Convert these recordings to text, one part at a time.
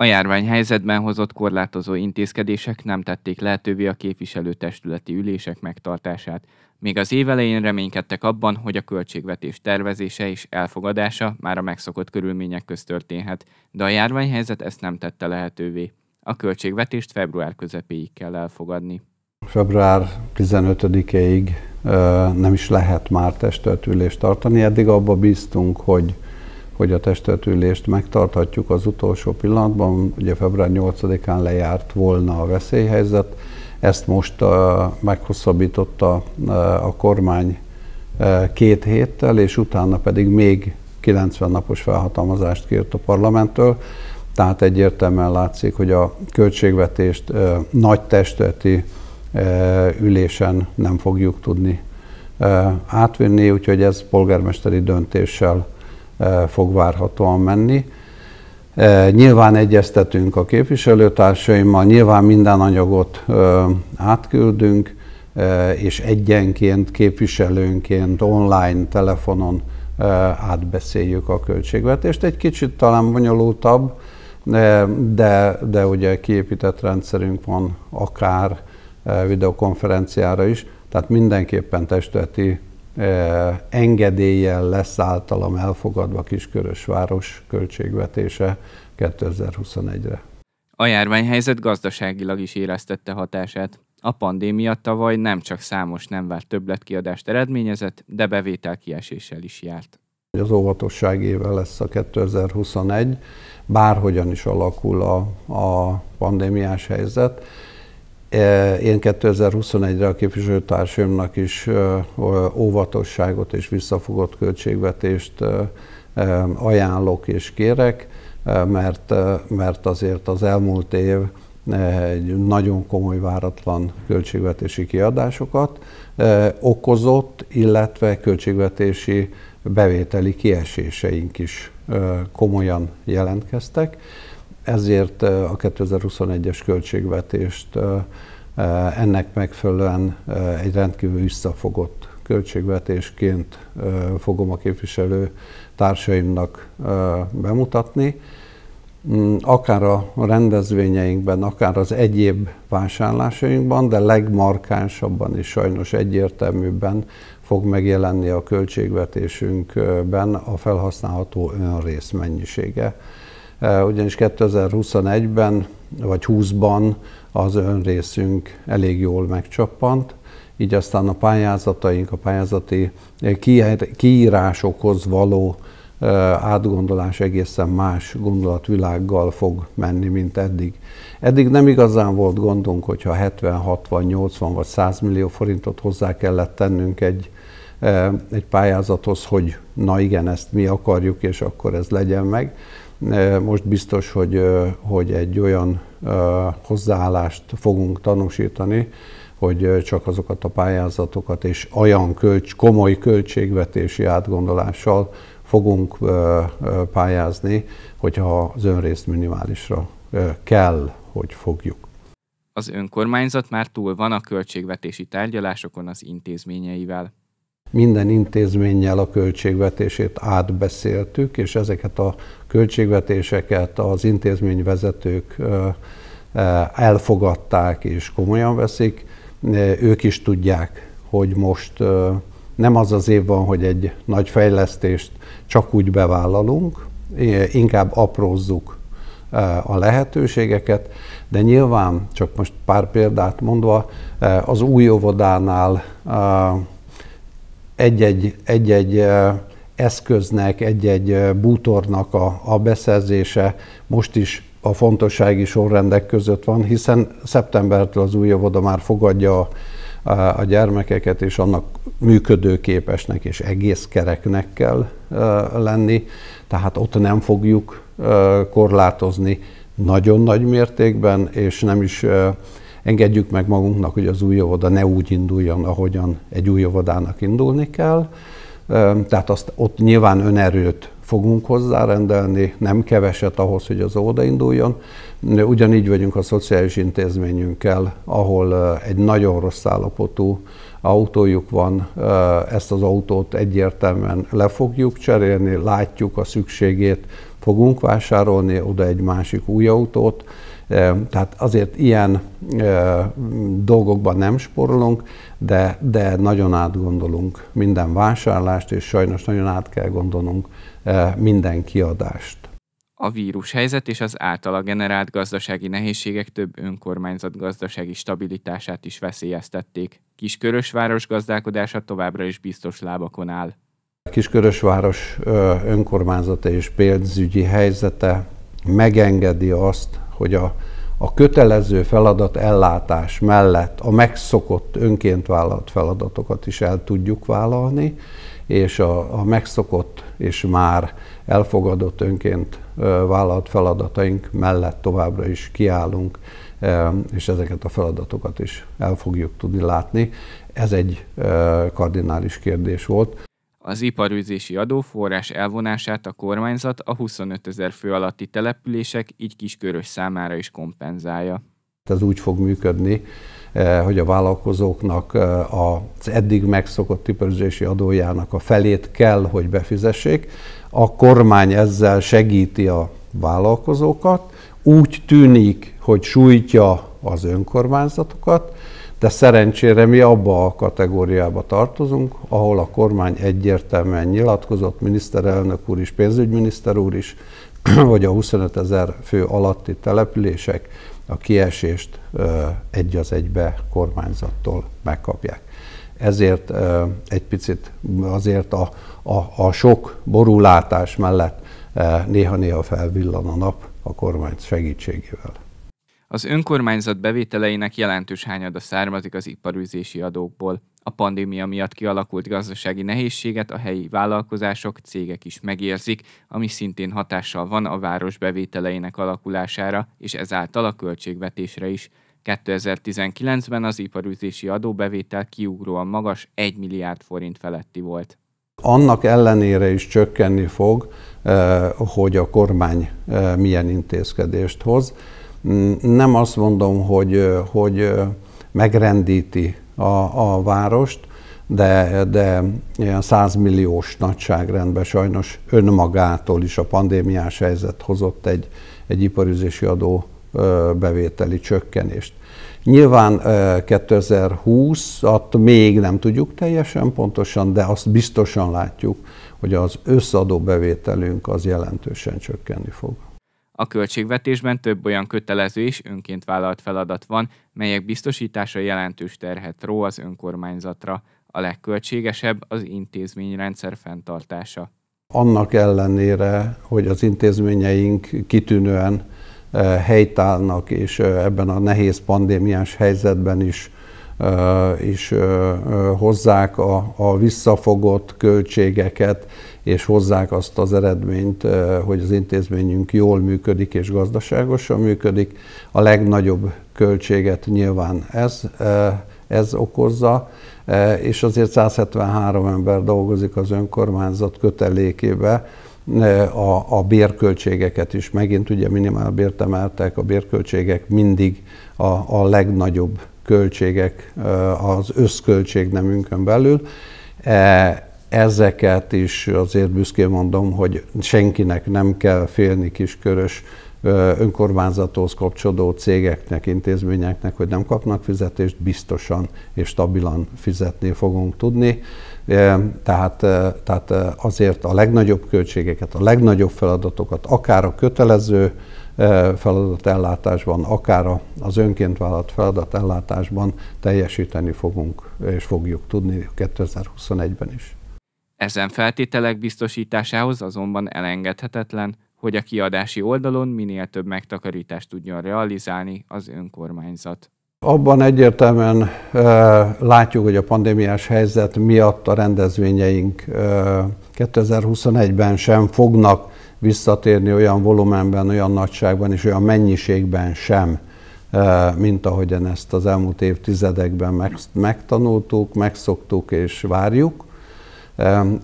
A járványhelyzetben hozott korlátozó intézkedések nem tették lehetővé a képviselőtestületi ülések megtartását. Még az elején reménykedtek abban, hogy a költségvetés tervezése és elfogadása már a megszokott körülmények közt történhet, de a járványhelyzet ezt nem tette lehetővé. A költségvetést február közepéig kell elfogadni. Február 15-ig nem is lehet már testöltülést tartani. Eddig abba bíztunk, hogy hogy a testetülést megtarthatjuk az utolsó pillanatban, ugye február 8-án lejárt volna a veszélyhelyzet, ezt most uh, meghosszabbította uh, a kormány uh, két héttel, és utána pedig még 90 napos felhatalmazást kért a parlamenttől, tehát egyértelműen látszik, hogy a költségvetést uh, nagy testületi uh, ülésen nem fogjuk tudni uh, átvinni, úgyhogy ez polgármesteri döntéssel Eh, fog várhatóan menni. Eh, nyilván egyeztetünk a képviselőtársaimmal, nyilván minden anyagot eh, átküldünk, és egyenként, képviselőnként, online, telefonon átbeszéljük a költségvetést. Egy kicsit talán bonyolultabb, de, de ugye kiépített rendszerünk van akár videokonferenciára is, tehát mindenképpen testületi engedéllyel lesz általam elfogadva Kiskörösváros költségvetése 2021-re. A járványhelyzet gazdaságilag is éreztette hatását. A pandémia tavaly nem csak számos nem várt többletkiadást eredményezett, de bevétel kieséssel is járt. Az óvatosság éve lesz a 2021, bárhogyan is alakul a, a pandémiás helyzet. E, én 2021-re a képviselőtársaimnak is e, óvatosságot és visszafogott költségvetést e, ajánlok és kérek, mert, mert azért az elmúlt év egy nagyon komoly váratlan költségvetési kiadásokat okozott, illetve költségvetési bevételi kieséseink is komolyan jelentkeztek ezért a 2021-es költségvetést ennek megfelelően egy rendkívül visszafogott költségvetésként fogom a képviselő társaimnak bemutatni. Mm, akár a rendezvényeinkben, akár az egyéb vásárlásainkban, de legmarkánsabban és sajnos egyértelműbben fog megjelenni a költségvetésünkben a felhasználható önrész mennyisége. Eh, ugyanis 2021-ben vagy 20-ban az önrészünk elég jól megcsappant, így aztán a pályázataink, a pályázati eh, kiírásokhoz való eh, átgondolás egészen más gondolatvilággal fog menni, mint eddig. Eddig nem igazán volt gondunk, hogyha 70, 60, 80 vagy 100 millió forintot hozzá kellett tennünk egy, egy pályázathoz, hogy na igen, ezt mi akarjuk, és akkor ez legyen meg. Most biztos, hogy, hogy egy olyan hozzáállást fogunk tanúsítani, hogy csak azokat a pályázatokat és olyan költs, komoly költségvetési átgondolással fogunk pályázni, hogyha az önrészt minimálisra kell, hogy fogjuk. Az önkormányzat már túl van a költségvetési tárgyalásokon az intézményeivel minden intézménnyel a költségvetését átbeszéltük, és ezeket a költségvetéseket az intézményvezetők elfogadták és komolyan veszik. Ők is tudják, hogy most nem az az év van, hogy egy nagy fejlesztést csak úgy bevállalunk, inkább aprózzuk a lehetőségeket, de nyilván, csak most pár példát mondva, az új óvodánál egy-egy, egy-egy eszköznek, egy-egy bútornak a, a beszerzése most is a fontossági sorrendek között van, hiszen szeptembertől az új óvoda már fogadja a, a gyermekeket, és annak működőképesnek és egész kereknek kell lenni, tehát ott nem fogjuk korlátozni nagyon nagy mértékben, és nem is engedjük meg magunknak, hogy az új óvoda ne úgy induljon, ahogyan egy új óvodának indulni kell. Tehát azt, ott nyilván önerőt fogunk hozzárendelni, nem keveset ahhoz, hogy az óda induljon. Ugyanígy vagyunk a szociális intézményünkkel, ahol egy nagyon rossz állapotú autójuk van, ezt az autót egyértelműen le fogjuk cserélni, látjuk a szükségét, fogunk vásárolni oda egy másik új autót, tehát azért ilyen dolgokban nem sporolunk, de, de nagyon átgondolunk minden vásárlást, és sajnos nagyon át kell gondolnunk minden kiadást. A vírus helyzet és az általa generált gazdasági nehézségek több önkormányzat gazdasági stabilitását is veszélyeztették. Kiskörösváros gazdálkodása továbbra is biztos lábakon áll. Kiskörösváros önkormányzata és pénzügyi helyzete megengedi azt, hogy a, a kötelező feladat ellátás mellett a megszokott önként vállalt feladatokat is el tudjuk vállalni, és a, a megszokott és már elfogadott önként vállalt feladataink mellett továbbra is kiállunk, és ezeket a feladatokat is el fogjuk tudni látni. Ez egy eh, kardinális kérdés volt. Az iparűzési adóforrás elvonását a kormányzat a 25 ezer fő alatti települések, így kiskörös számára is kompenzálja. Ez úgy fog működni, eh, hogy a vállalkozóknak eh, az eddig megszokott iparűzési adójának a felét kell, hogy befizessék. A kormány ezzel segíti a vállalkozókat. Úgy tűnik hogy sújtja az önkormányzatokat, de szerencsére mi abba a kategóriába tartozunk, ahol a kormány egyértelműen nyilatkozott, miniszterelnök úr is, pénzügyminiszter úr is, hogy a 25 ezer fő alatti települések a kiesést egy az egybe kormányzattól megkapják. Ezért egy picit azért a, a, a sok borulátás mellett néha-néha felvillan a nap a kormány segítségével. Az önkormányzat bevételeinek jelentős hányada származik az iparűzési adókból. A pandémia miatt kialakult gazdasági nehézséget a helyi vállalkozások, cégek is megérzik, ami szintén hatással van a város bevételeinek alakulására, és ezáltal a költségvetésre is. 2019-ben az iparűzési adóbevétel kiugróan magas 1 milliárd forint feletti volt. Annak ellenére is csökkenni fog, eh, hogy a kormány eh, milyen intézkedést hoz nem azt mondom, hogy, hogy megrendíti a, a várost, de, de ilyen 100 milliós nagyságrendben sajnos önmagától is a pandémiás helyzet hozott egy, egy iparüzési adó bevételi csökkenést. Nyilván 2020-at még nem tudjuk teljesen pontosan, de azt biztosan látjuk, hogy az összadó bevételünk az jelentősen csökkenni fog. A költségvetésben több olyan kötelező és önként vállalt feladat van, melyek biztosítása jelentős terhet ró az önkormányzatra. A legköltségesebb az intézményrendszer fenntartása. Annak ellenére, hogy az intézményeink kitűnően eh, helytállnak, és eh, ebben a nehéz pandémiás helyzetben is eh, is hozzák a, a visszafogott költségeket, és hozzák azt az eredményt, hogy az intézményünk jól működik és gazdaságosan működik. A legnagyobb költséget nyilván ez, ez okozza, és azért 173 ember dolgozik az önkormányzat kötelékébe, a, a bérköltségeket is megint, ugye bért emeltek, a bérköltségek mindig a, a legnagyobb költségek az nemünkön belül ezeket is azért büszkén mondom, hogy senkinek nem kell félni kiskörös önkormányzathoz kapcsolódó cégeknek, intézményeknek, hogy nem kapnak fizetést, biztosan és stabilan fizetni fogunk tudni. Tehát, tehát azért a legnagyobb költségeket, a legnagyobb feladatokat, akár a kötelező feladatellátásban, akár az önként vállalt feladatellátásban teljesíteni fogunk és fogjuk tudni 2021-ben is. Ezen feltételek biztosításához azonban elengedhetetlen, hogy a kiadási oldalon minél több megtakarítást tudjon realizálni az önkormányzat. Abban egyértelműen e, látjuk, hogy a pandémiás helyzet miatt a rendezvényeink e, 2021-ben sem fognak visszatérni olyan volumenben, olyan nagyságban és olyan mennyiségben sem, e, mint ahogyan ezt az elmúlt évtizedekben meg, megtanultuk, megszoktuk és várjuk.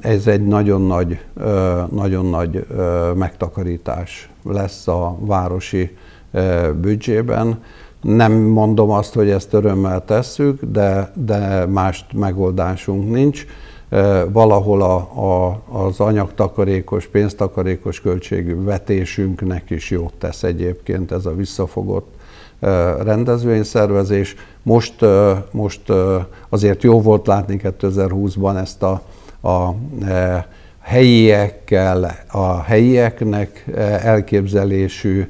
Ez egy nagyon nagy, nagyon nagy megtakarítás lesz a városi büdzsében. Nem mondom azt, hogy ezt örömmel tesszük, de, de más megoldásunk nincs. Valahol a, a, az anyagtakarékos, pénztakarékos költségű vetésünknek is jót tesz egyébként ez a visszafogott rendezvényszervezés. Most, most azért jó volt látni 2020-ban ezt a a e, helyiekkel, a helyieknek e, elképzelésű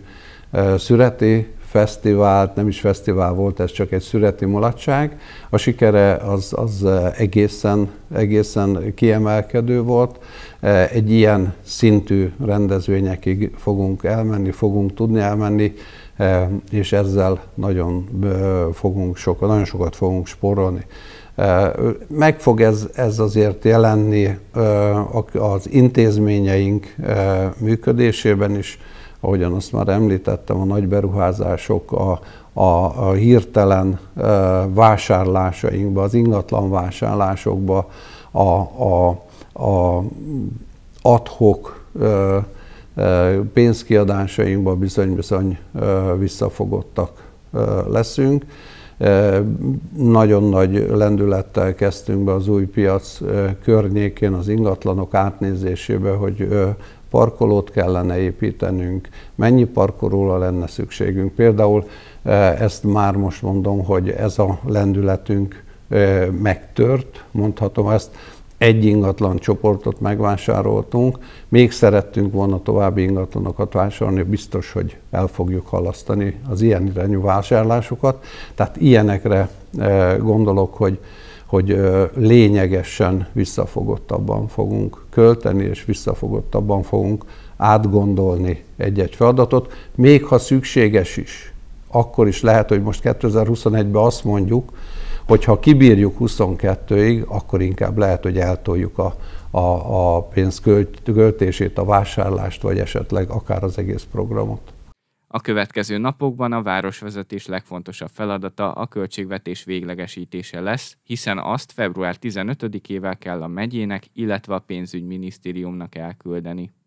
e, születi fesztivált, nem is fesztivál volt, ez csak egy születi mulatság. A sikere az, az egészen, egészen kiemelkedő volt. Egy ilyen szintű rendezvényekig fogunk elmenni, fogunk tudni elmenni, és ezzel nagyon fogunk sokat, nagyon sokat fogunk spórolni. Meg fog ez, ez azért jelenni az intézményeink működésében is, ahogyan azt már említettem, a nagy beruházások, a, a, a hirtelen vásárlásainkba, az ingatlan vásárlásokba, a, a, a adhok pénzkiadásainkba bizony-bizony visszafogottak leszünk. Nagyon nagy lendülettel kezdtünk be az új piac környékén, az ingatlanok átnézésébe, hogy parkolót kellene építenünk, mennyi parkolóra lenne szükségünk. Például ezt már most mondom, hogy ez a lendületünk megtört, mondhatom ezt, egy ingatlan csoportot megvásároltunk, még szerettünk volna további ingatlanokat vásárolni, biztos, hogy el fogjuk halasztani az ilyen irányú vásárlásokat. Tehát ilyenekre e, gondolok, hogy, hogy e, lényegesen visszafogottabban fogunk költeni, és visszafogottabban fogunk átgondolni egy-egy feladatot, még ha szükséges is. Akkor is lehet, hogy most 2021-ben azt mondjuk, Hogyha kibírjuk 22-ig, akkor inkább lehet, hogy eltoljuk a, a, a pénz költését, a vásárlást, vagy esetleg akár az egész programot. A következő napokban a városvezetés legfontosabb feladata a költségvetés véglegesítése lesz, hiszen azt február 15-ével kell a megyének, illetve a pénzügyminisztériumnak elküldeni.